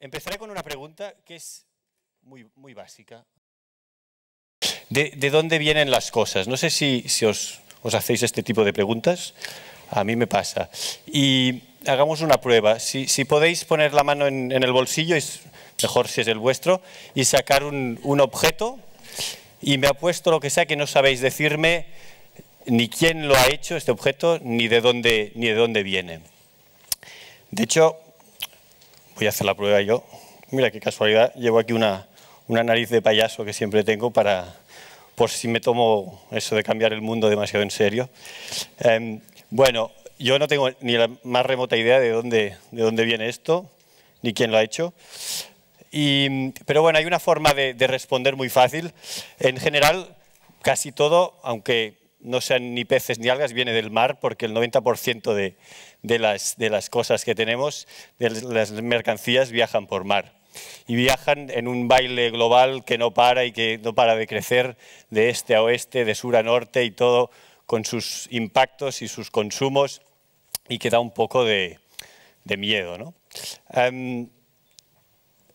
Empezaré con una pregunta que es muy, muy básica. De, de, dónde vienen las cosas? No sé si, os, hacéis este tipo de preguntas. A mí me pasa. Y hagamos una prueba. Si, podéis poner la mano en, el bolsillo, mejor si es el vuestro, y sacar un, objeto. Y me apuesto lo que sea que no sabéis decirme ni quién lo ha hecho este objeto, ni de dónde, ni de dónde viene. De hecho, voy a hacer la prueba yo. Mira qué casualidad, llevo aquí una, una nariz de payaso que siempre tengo para, por si me tomo eso de cambiar el mundo demasiado en serio. Em, bueno, yo no tengo ni la más remota idea de dónde, de dónde viene esto, ni quién lo ha hecho. pero bueno, hay una forma de responder muy fácil. En general, casi todo, aunque no sean ni peces ni algas, viene del mar, porque el 90% de, de, las, cosas que tenemos, de las mercancías, viajan por mar. Y viajan en un baile global que no para y que no para de crecer de este a oeste, de sur a norte y todo con sus impactos y sus consumos y que da un poco de, miedo. ¿no? Em,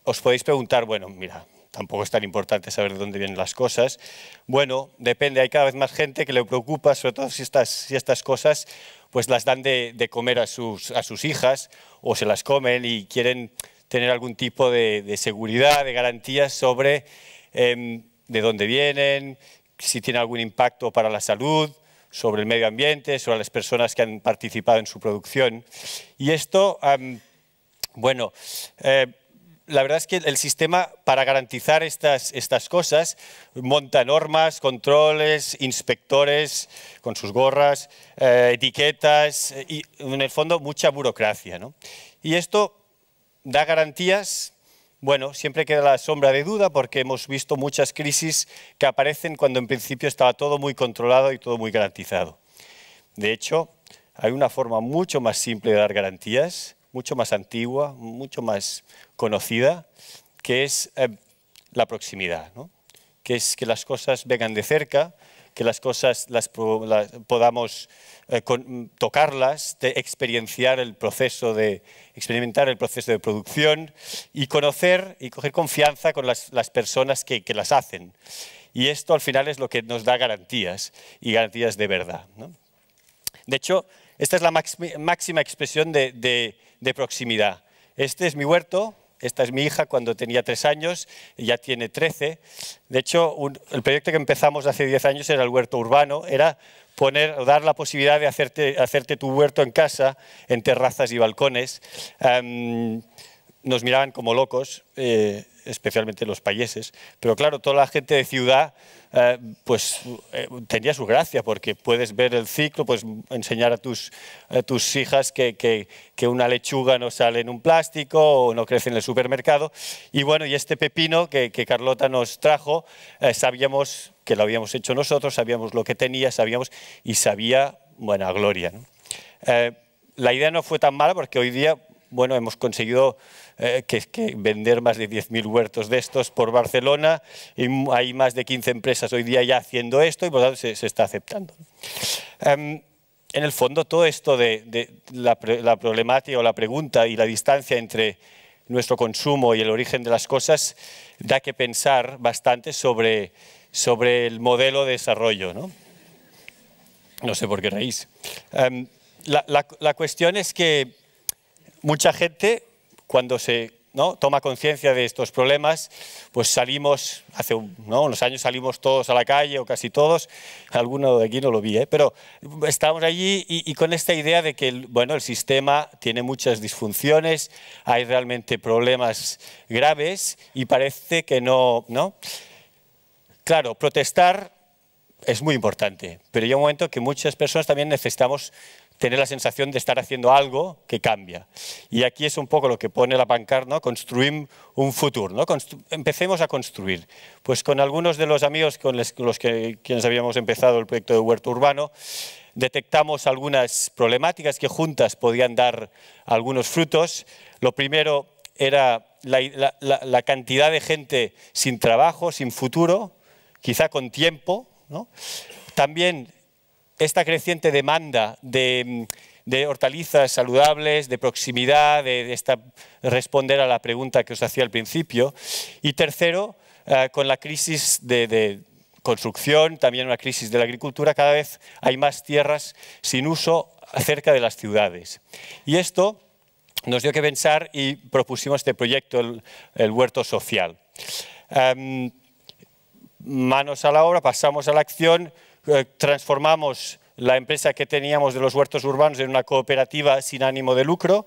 os podéis preguntar, bueno, mira, tampoco es tan importante saber de dónde vienen las cosas. Bueno, depende, hay cada vez más gente que le preocupa, sobre todo si estas, si estas cosas pues las dan de, de comer a sus, a sus hijas o se las comen y quieren tener algún tipo de, de seguridad, de garantías sobre em, de dónde vienen, si tiene algún impacto para la salud, sobre el medio ambiente, sobre las personas que han participado en su producción. Y esto, bueno, eh, la verdad es que el sistema para garantizar estas, cosas monta normas, controles, inspectores con sus gorras, eh, etiquetas eh, y en el fondo mucha burocracia. Y esto da garantías, bueno, siempre queda la sombra de duda porque hemos visto muchas crisis que aparecen cuando en principio estaba todo muy controlado y todo muy garantizado. De hecho, hay una forma mucho más simple de dar garantías mucho más antigua, mucho más conocida, que es eh, la proximidad, ¿no? que es que las cosas vengan de cerca, que las cosas las, podamos eh, tocarlas, de experienciar el proceso de, experimentar el proceso de producción y conocer y coger confianza con las, las personas que, que, las hacen. Y esto al final es lo que nos da garantías y garantías de verdad. ¿no? De hecho, esta es la máxima expresión de, proximidad. Este es mi huerto, esta es mi hija cuando tenía tres años, ya tiene trece. De hecho, el proyecto que empezamos hace diez años era el huerto urbano, era poner, dar la posibilidad de hacerte, hacerte tu huerto en casa, en terrazas y balcones. Em, nos miraban como locos, eh, especialmente los payeses, pero claro, toda la gente de ciudad eh, pues eh, tenía su gracia porque puedes ver el ciclo, pues enseñar a tus, hijas que, una lechuga no sale en un plástico o no crece en el supermercado. Y bueno, y este pepino que, Carlota nos trajo, sabíamos que lo habíamos hecho nosotros, sabíamos lo que tenía, sabíamos y sabía, bueno, a gloria. la idea no fue tan mala porque hoy día, bueno, hemos conseguido eh, que, vender más de 10.000 huertos de estos por Barcelona. Y hay más de 15 empresas hoy día ya haciendo esto y por lo tanto se, está aceptando. Em, en el fondo, todo esto de, la, problemática o la pregunta y la distancia entre nuestro consumo y el origen de las cosas da que pensar bastante sobre, sobre el modelo de desarrollo. No, no sé por qué raíz em, la, la, la, cuestión es que mucha gente cuando se ¿no? toma conciencia de estos problemas, pues salimos, hace unos años salimos todos a la calle, o casi todos, alguno de aquí no lo vi, ¿eh? pero estábamos allí y, con esta idea de que el, bueno, el sistema tiene muchas disfunciones, hay realmente problemas graves y parece que no... ¿no? Claro, protestar es muy importante, pero hay un momento que muchas personas también necesitamos tener la sensación de estar haciendo algo que cambia. Y aquí es un poco lo que pone la pancarta, ¿no? construir un futuro, ¿no? empecemos a construir. Pues con algunos de los amigos con los que quienes habíamos empezado el proyecto de huerto urbano, detectamos algunas problemáticas que juntas podían dar algunos frutos. Lo primero era la, la cantidad de gente sin trabajo, sin futuro, quizá con tiempo, ¿no? También esta creciente demanda de, hortalizas saludables, de proximidad, de, esta, responder a la pregunta que os hacía al principio. Y tercero, eh, con la crisis de, construcción, también una crisis de la agricultura, cada vez hay más tierras sin uso cerca de las ciudades. Y esto nos dio que pensar y propusimos este proyecto, el, huerto social. Em, manos a la obra, pasamos a la acción, eh, transformamos la empresa que teníamos de los huertos urbanos en una cooperativa sin ánimo de lucro,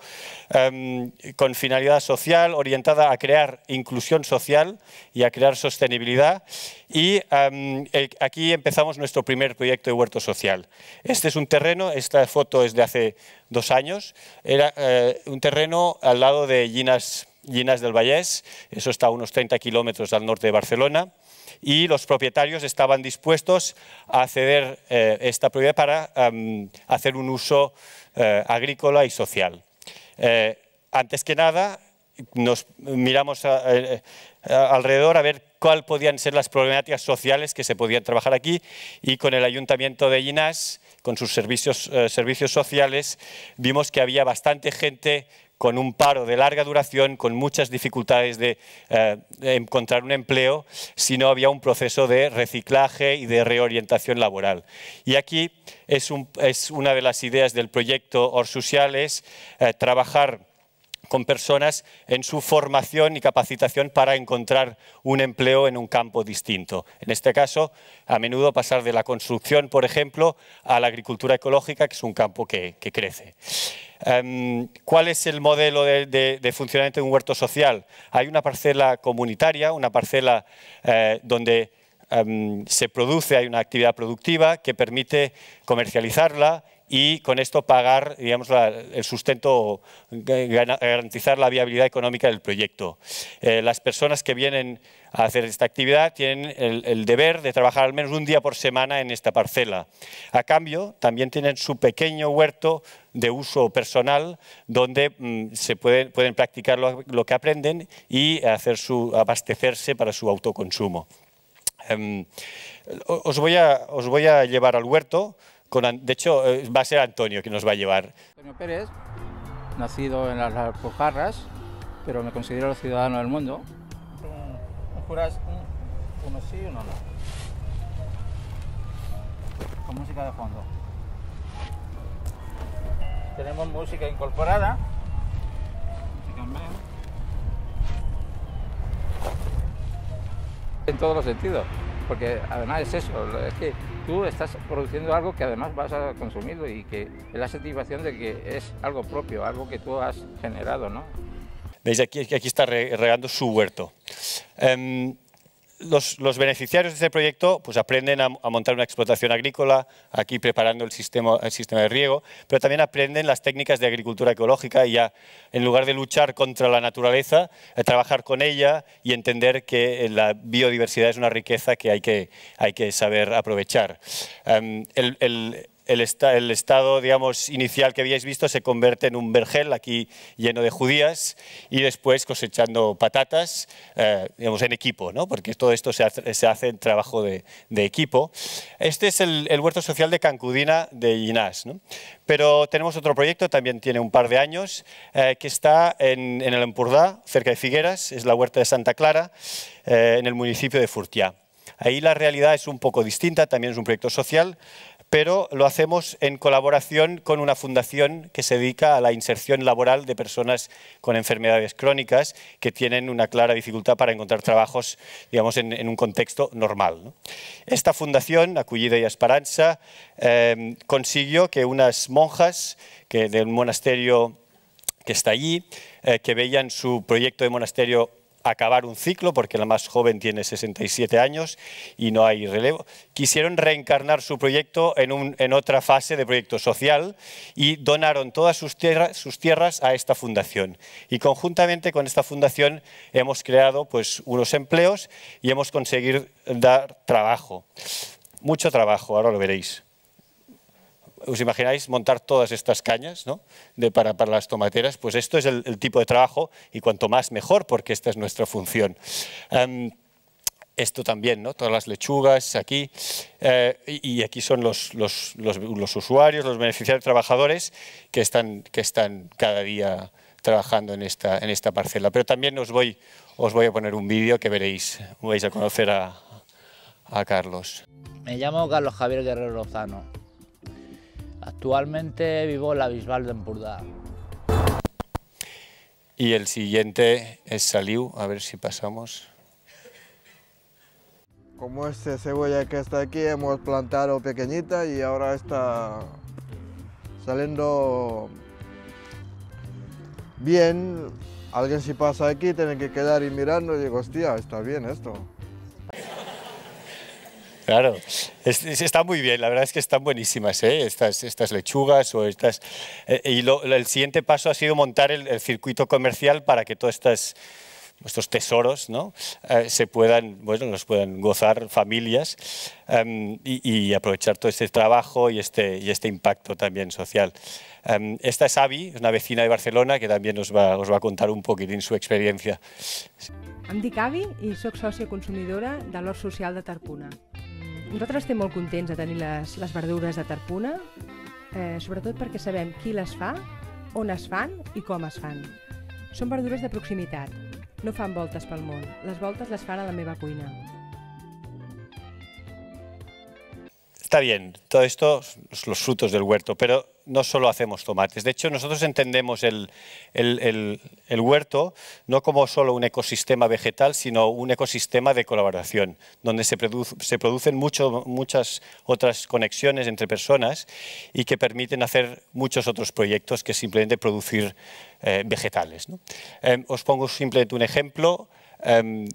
em, con finalidad social, orientada a crear inclusión social y a crear sostenibilidad. Y em, aquí empezamos nuestro primer proyecto de huerto social. Este es un terreno, esta foto es de hace dos años, era eh, un terreno al lado de lina's del Vallés, eso está a unos 30 kilómetros al norte de Barcelona, y los propietarios estaban dispuestos a ceder eh, esta propiedad para em, hacer un uso eh, agrícola y social. Eh, antes que nada, nos miramos alrededor a ver cuáles podían ser las problemáticas sociales que se podían trabajar aquí y con el ayuntamiento de Llinás, con sus servicios, servicios sociales, vimos que había bastante gente con un paro de larga duración, con muchas dificultades eh, de, encontrar un empleo, si no había un proceso de reciclaje y de reorientación laboral. Y aquí es, una de las ideas del proyecto Social, es eh, trabajar con personas en su formación y capacitación para encontrar un empleo en un campo distinto. En este caso, a menudo pasar de la construcción, por ejemplo, a la agricultura ecológica, que es un campo que crece. Em, ¿Cuál es el modelo de, funcionamiento de un huerto social? Hay una parcela comunitaria, una parcela eh, donde em, se produce, hay una actividad productiva que permite comercializarla y con esto pagar digamos, el sustento, eh, garantizar la viabilidad económica del proyecto. Eh, las personas que vienen a hacer esta actividad tienen el, deber de trabajar al menos un día por semana en esta parcela. A cambio, también tienen su pequeño huerto de uso personal donde mm, se pueden, pueden practicar lo, que aprenden y hacer su, abastecerse para su autoconsumo. Em, os, voy a, os voy a llevar al huerto de hecho, eh, va a ser Antonio quien nos va a llevar. Antonio Pérez, nacido en las Alpujarras, pero me considero ciudadano del mundo. ¿Un, jurás, uno sí y uno no? Con música de fondo. Tenemos música incorporada. Música En todos los sentidos porque además es eso, es que tú estás produciendo algo que además vas a consumirlo y que es la satisfacción de que es algo propio, algo que tú has generado, ¿no? Veis, aquí, aquí está regando su huerto. Em, los, beneficiarios de este proyecto pues aprenden a, montar una explotación agrícola, aquí preparando el sistema, el sistema de riego, pero también aprenden las técnicas de agricultura ecológica y ya, en lugar de luchar contra la naturaleza, trabajar con ella y entender que eh, la biodiversidad es una riqueza que hay que, hay que saber aprovechar. Em, el, estado inicial que habíais visto se convierte en un vergel aquí lleno de judías y después cosechando patatas eh, en equipo, ¿no? porque todo esto se hace, en trabajo de, equipo. Este es el, huerto social de Cancudina de Ginás pero tenemos otro proyecto, también tiene un par de años, eh, que está en, el Empurdá, cerca de Figueras, es la huerta de Santa Clara, eh, en el municipio de Furtiá. Ahí la realidad es un poco distinta, también es un proyecto social, pero lo hacemos en colaboración con una fundación que se dedica a la inserción laboral de personas con enfermedades crónicas que tienen una clara dificultad para encontrar trabajos, digamos, en, un contexto normal. Esta fundación, Acullida y Esperanza, em, consiguió que unas monjas que, del monasterio que está allí, eh, que veían su proyecto de monasterio acabar un ciclo, porque la más joven tiene 67 años y no hay relevo, quisieron reencarnar su proyecto en, un, en otra fase de proyecto social y donaron todas sus, tierras sus tierras a esta fundación. Y conjuntamente con esta fundación hemos creado pues, unos empleos y hemos conseguido dar trabajo, mucho trabajo, ahora lo veréis os imagináis montar todas estas cañas de, para, las tomateras, pues esto es el, tipo de trabajo y cuanto más mejor porque esta es nuestra función. Em, esto también, ¿no? todas las lechugas aquí, eh, y, aquí son los, los, los, usuarios, los beneficiarios trabajadores que están, que están cada día trabajando en esta, en esta parcela. Pero también os voy, os voy a poner un vídeo que veréis, vais a conocer a, a Carlos. Me llamo Carlos Javier Guerrero Lozano, Actualmente vivo en la Bisbal de Empurda. Y el siguiente es Saliu, a ver si pasamos. Como este cebolla que está aquí hemos plantado pequeñita y ahora está saliendo bien. Alguien si pasa aquí tiene que quedar y mirando y digo, hostia, está bien esto. Claro, es, está muy bien, la verdad es que están buenísimas ¿eh? estas, estas lechugas o estas... Eh, y el siguiente paso ha sido montar el, circuito comercial para que todos estos nuestros tesoros, ¿no? Eh, se puedan, bueno, los puedan gozar familias em, y, aprovechar todo este trabajo y este, y este impacto también social. Em, esta es Avi, una vecina de Barcelona que también nos va, os va a contar un poquitín su experiencia. Andy em Cavi Avi soy socio consumidora de l'Hort Social de Tarpuna. nosaltres estem molt contents de tenir les, les verdures de Tarpuna, eh, sobretot perquè sabem qui les fa, on es fan i com es fan. Són verdures de proximitat, no fan voltes pel món, les voltes les fan a la meva cuina. Está bien, todo esto, los frutos del huerto, pero no solo hacemos tomates. De hecho, nosotros entendemos el, huerto no como solo un ecosistema vegetal, sino un ecosistema de colaboración, donde se, producen muchas otras conexiones entre personas y que permiten hacer muchos otros proyectos que simplemente producir eh, vegetales. Eh, os pongo simplemente un ejemplo. Em,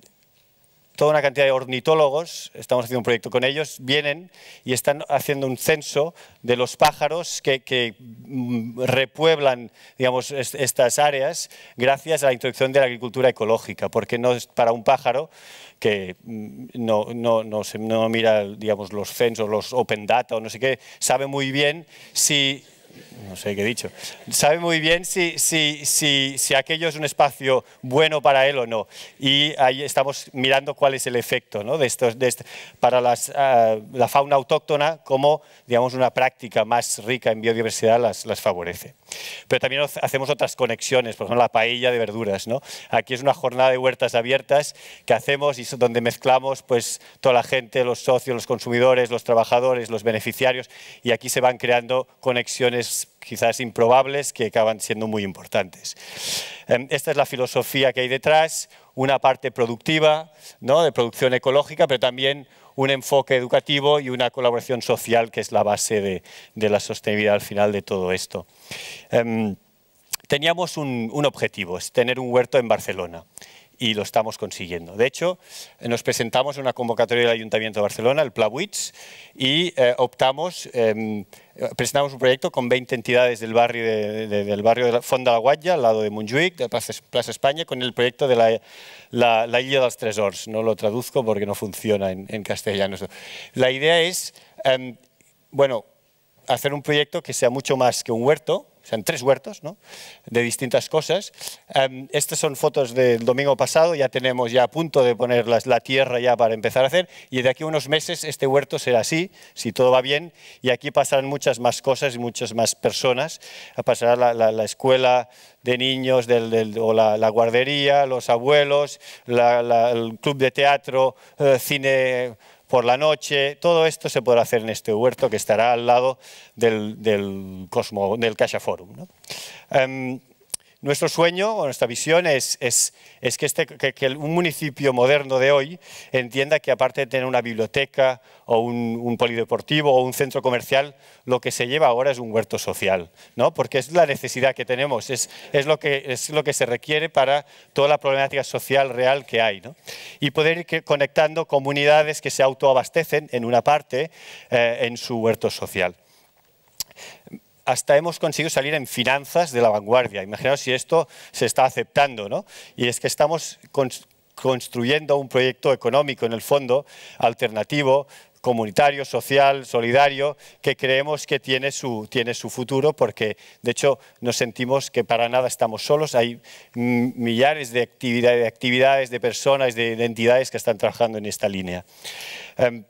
toda una cantidad de ornitólogos, estamos haciendo un proyecto con ellos, vienen y están haciendo un censo de los pájaros que, mm, repueblan digamos, estas áreas gracias a la introducción de la agricultura ecológica, porque no es para un pájaro que mm, no, mira digamos, los censos, los open data o no sé qué, sabe muy bien si no sé qué he dicho, sabe muy bien si, si, si, si, aquello es un espacio bueno para él o no. Y ahí estamos mirando cuál es el efecto ¿no? de estos, de este, para las, ah, la fauna autóctona, como digamos, una práctica más rica en biodiversidad las, las, favorece. Pero también hacemos otras conexiones, por ejemplo, la paella de verduras. ¿no? Aquí es una jornada de huertas abiertas que hacemos y donde mezclamos pues, toda la gente, los socios, los consumidores, los trabajadores, los beneficiarios, y aquí se van creando conexiones quizás improbables que acaban siendo muy importantes. Em, esta es la filosofía que hay detrás, una parte productiva, ¿no? de producción ecológica, pero también un enfoque educativo y una colaboración social que es la base de, la sostenibilidad al final de todo esto. Em, teníamos un, un, objetivo, es tener un huerto en Barcelona y lo estamos consiguiendo. De hecho, nos presentamos en una convocatoria del Ayuntamiento de Barcelona, el Pla y eh, optamos, em, presentamos un proyecto con 20 entidades del barrio de, del barrio de la Fonda la al lado de Montjuïc, de Plaza, España, con el proyecto de la, la, la Isla de los Tresors. No lo traduzco porque no funciona en, castellano. La idea es, em, bueno, hacer un proyecto que sea mucho más que un huerto, o sea, en tres huertos, De distintas cosas. Em, estas son fotos del domingo pasado, ya tenemos ya a punto de poner la tierra ya para empezar a hacer, y de aquí a unos meses este huerto será así, si todo va bien, y aquí pasarán muchas más cosas y muchas más personas. Pasará la, escuela de niños o la, guardería, los abuelos, el club de teatro, eh, cine por la noche, todo esto se podrá hacer en este huerto que estará al lado del, del, Cosmo, del Forum. Nuestro sueño o nuestra visión es, es, que, este, un municipio moderno de hoy entienda que aparte de tener una biblioteca o un, polideportivo o un centro comercial, lo que se lleva ahora es un huerto social, ¿no? porque es la necesidad que tenemos, es, es lo, que, es lo que se requiere para toda la problemática social real que hay. Y poder ir conectando comunidades que se autoabastecen en una parte eh, en su huerto social hasta hemos conseguido salir en finanzas de la vanguardia. Imaginaos si esto se está aceptando, ¿no? Y es que estamos construyendo un proyecto económico, en el fondo, alternativo, comunitario, social, solidario, que creemos que tiene su, tiene su futuro, porque de hecho nos sentimos que para nada estamos solos, hay millares de, actividades, de actividades, de personas, de, entidades que están trabajando en esta línea. Em,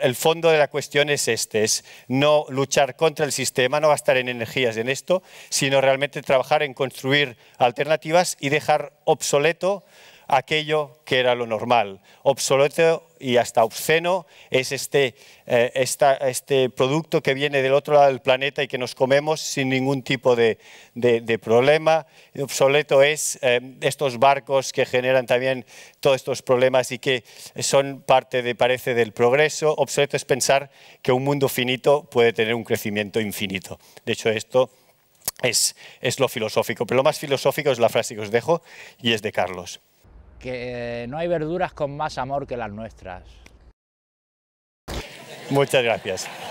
el fondo de la cuestión es este, es no luchar contra el sistema, no gastar en energías en esto, sino realmente trabajar en construir alternativas y dejar obsoleto aquello que era lo normal. Obsoleto y hasta obsceno es este, eh, este, producto que viene del otro lado del planeta y que nos comemos sin ningún tipo de, problema. Obsoleto es eh, estos barcos que generan también todos estos problemas y que son parte, de, parece, del progreso. Obsoleto es pensar que un mundo finito puede tener un crecimiento infinito. De hecho, esto es lo filosófico, pero lo más filosófico es la frase que os dejo y es de Carlos que no hay verduras con más amor que las nuestras. Muchas gracias.